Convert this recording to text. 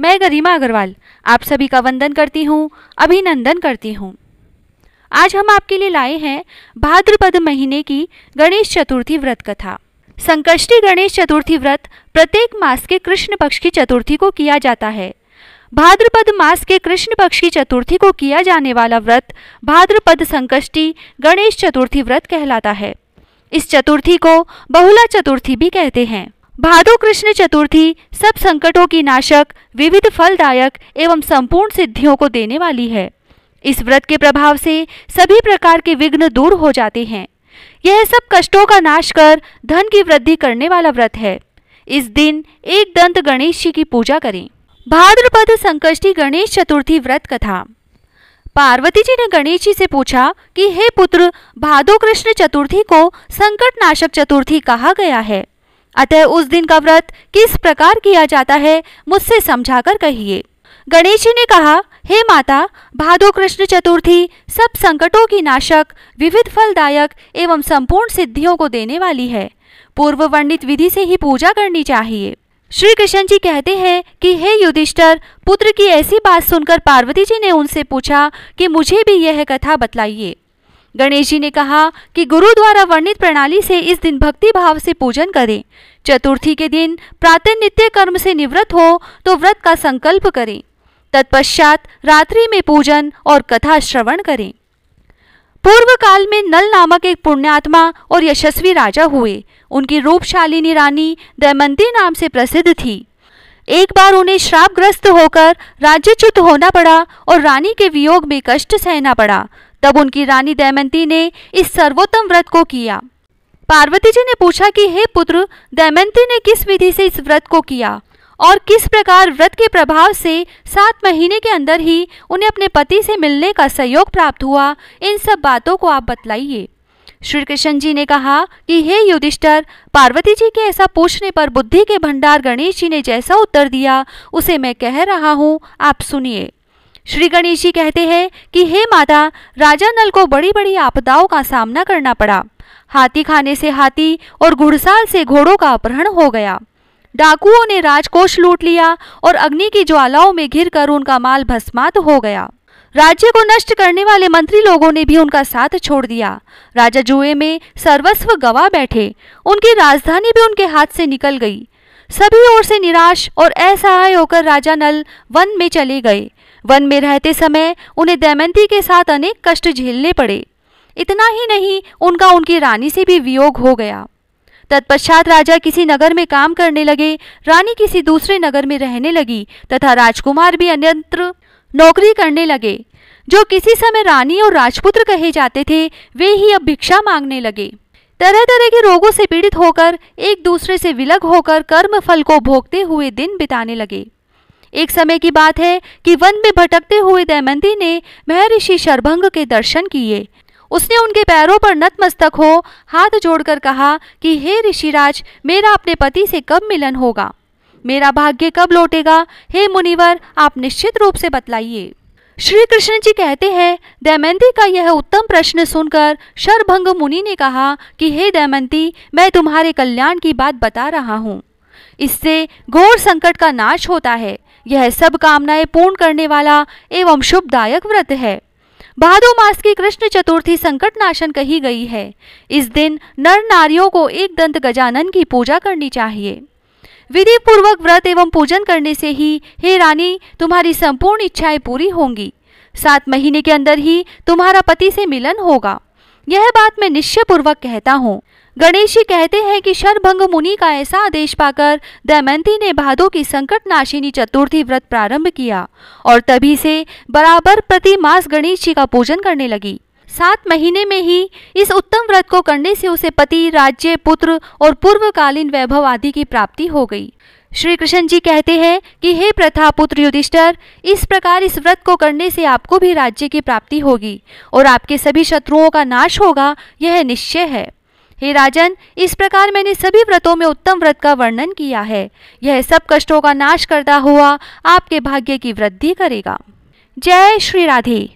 मैं गरिमा अग्रवाल आप सभी का वंदन करती हूँ अभिनंदन करती हूँ आज हम आपके लिए लाए हैं भाद्रपद महीने की गणेश चतुर्थी व्रत कथा संकष्टी गणेश चतुर्थी व्रत प्रत्येक मास के कृष्ण पक्ष की चतुर्थी को किया जाता है भाद्रपद मास के कृष्ण पक्ष की चतुर्थी को किया जाने वाला व्रत भाद्रपद संकष्टी गणेश चतुर्थी व्रत कहलाता है इस चतुर्थी को बहुला चतुर्थी भी कहते हैं भादो कृष्ण चतुर्थी सब संकटों की नाशक विविध फलदायक एवं संपूर्ण सिद्धियों को देने वाली है इस व्रत के प्रभाव से सभी प्रकार के विघ्न दूर हो जाते हैं यह सब कष्टों का नाश कर धन की वृद्धि करने वाला व्रत है इस दिन एक दंत गणेश जी की पूजा करें भाद्रपद संकष्टी गणेश चतुर्थी व्रत कथा पार्वती जी ने गणेश जी से पूछा कि हे पुत्र भादो कृष्ण चतुर्थी को संकट नाशक चतुर्थी कहा गया है अतः उस दिन का व्रत किस प्रकार किया जाता है मुझसे समझाकर कहिए गणेश जी ने कहा हे माता भादो कृष्ण चतुर्थी सब संकटों की नाशक विविध फलदायक एवं संपूर्ण सिद्धियों को देने वाली है पूर्व वर्णित विधि से ही पूजा करनी चाहिए श्री कृष्ण जी कहते हैं कि हे युधिष्ठर पुत्र की ऐसी बात सुनकर पार्वती जी ने उनसे पूछा कि मुझे भी यह कथा बतलाइए गणेश जी ने कहा कि गुरु द्वारा वर्णित प्रणाली से इस दिन भक्ति भाव से पूजन करें चतुर्थी के दिन प्रातः नित्य कर्म से निवृत्त हो तो व्रत का संकल्प करें तत्पश्चात रात्रि में पूजन और कथा श्रवण करें पूर्व काल में नल नामक एक पुण्यात्मा और यशस्वी राजा हुए उनकी रूपशालिनी रानी दमयंती नाम से प्रसिद्ध थी एक बार उन्हें श्रापग्रस्त होकर राज्यच्युत होना पड़ा और रानी के वियोग में कष्ट सहना पड़ा तब उनकी रानी दैमंती ने इस सर्वोत्तम व्रत को किया पार्वती जी ने पूछा कि हे पुत्र दैमंती ने किस विधि से इस व्रत को किया और किस प्रकार व्रत के प्रभाव से सात महीने के अंदर ही उन्हें अपने पति से मिलने का सहयोग प्राप्त हुआ इन सब बातों को आप बतलाइए श्री कृष्ण जी ने कहा कि हे युधिष्ठर पार्वती जी के ऐसा पूछने पर बुद्धि के भंडार गणेश जी ने जैसा उत्तर दिया उसे मैं कह रहा हूँ आप सुनिए श्री गणेश जी कहते हैं कि हे माता राजा नल को बड़ी बड़ी आपदाओं का सामना करना पड़ा हाथी खाने से हाथी और घुड़साल से घोड़ों का अपहरण हो गया डाकुओं ने राजकोष लूट लिया और अग्नि की ज्वालाओं में घिर कर उनका माल भस्मात हो गया राज्य को नष्ट करने वाले मंत्री लोगों ने भी उनका साथ छोड़ दिया राजा जुए में सर्वस्व गवा बैठे उनकी राजधानी भी उनके हाथ से निकल गई सभी ओर से निराश और असहाय होकर राजा नल वन में चले गए वन में रहते समय उन्हें दैमंती के साथ अनेक कष्ट झेलने पड़े इतना ही नहीं उनका उनकी रानी से भी वियोग हो गया तत्पश्चात राजा किसी नगर में काम करने लगे रानी किसी दूसरे नगर में रहने लगी तथा राजकुमार भी अन्यत्र नौकरी करने लगे जो किसी समय रानी और राजपुत्र कहे जाते थे वे ही अब भिक्षा मांगने लगे तरह तरह के रोगों से पीड़ित होकर एक दूसरे से विलग होकर कर्म फल को भोगते हुए दिन बिताने लगे एक समय की बात है कि वन में भटकते हुए दमयंती ने महर्षि शर्भंग के दर्शन किए उसने उनके पैरों पर नतमस्तक हो हाथ जोड़कर कहा कि हे ऋषिराज मेरा अपने पति से कब मिलन होगा मेरा भाग्य कब लौटेगा हे मुनिवर आप निश्चित रूप से बतलाइए श्री कृष्ण जी कहते हैं दमयंती का यह उत्तम प्रश्न सुनकर शरभंग मुनि ने कहा कि हे दैमंती मैं तुम्हारे कल्याण की बात बता रहा हूँ इससे घोर संकट का नाश होता है यह सब कामनाएं पूर्ण करने वाला एवं शुभदायक व्रत है भादो मास की कृष्ण चतुर्थी संकट नाशन कही गई है इस दिन नर नारियों को एक दंत गजानन की पूजा करनी चाहिए विधि पूर्वक व्रत एवं पूजन करने से ही हे रानी तुम्हारी संपूर्ण इच्छाएं पूरी होंगी सात महीने के अंदर ही तुम्हारा पति से मिलन होगा यह बात मैं निश्चय पूर्वक कहता हूँ गणेश जी कहते हैं कि शरभंग मुनि का ऐसा आदेश पाकर दमयंती ने भादो की संकट नाशिनी चतुर्थी व्रत प्रारंभ किया और तभी से बराबर प्रति मास गणेश जी का पूजन करने लगी सात महीने में ही इस उत्तम व्रत को करने से उसे पति राज्य पुत्र और पूर्वकालीन वैभव आदि की प्राप्ति हो गई श्री कृष्ण जी कहते हैं कि हे प्रथा पुत्र युधिष्ठर इस प्रकार इस व्रत को करने से आपको भी राज्य की प्राप्ति होगी और आपके सभी शत्रुओं का नाश होगा यह निश्चय है हे राजन इस प्रकार मैंने सभी व्रतों में उत्तम व्रत का वर्णन किया है यह सब कष्टों का नाश करता हुआ आपके भाग्य की वृद्धि करेगा जय श्री राधे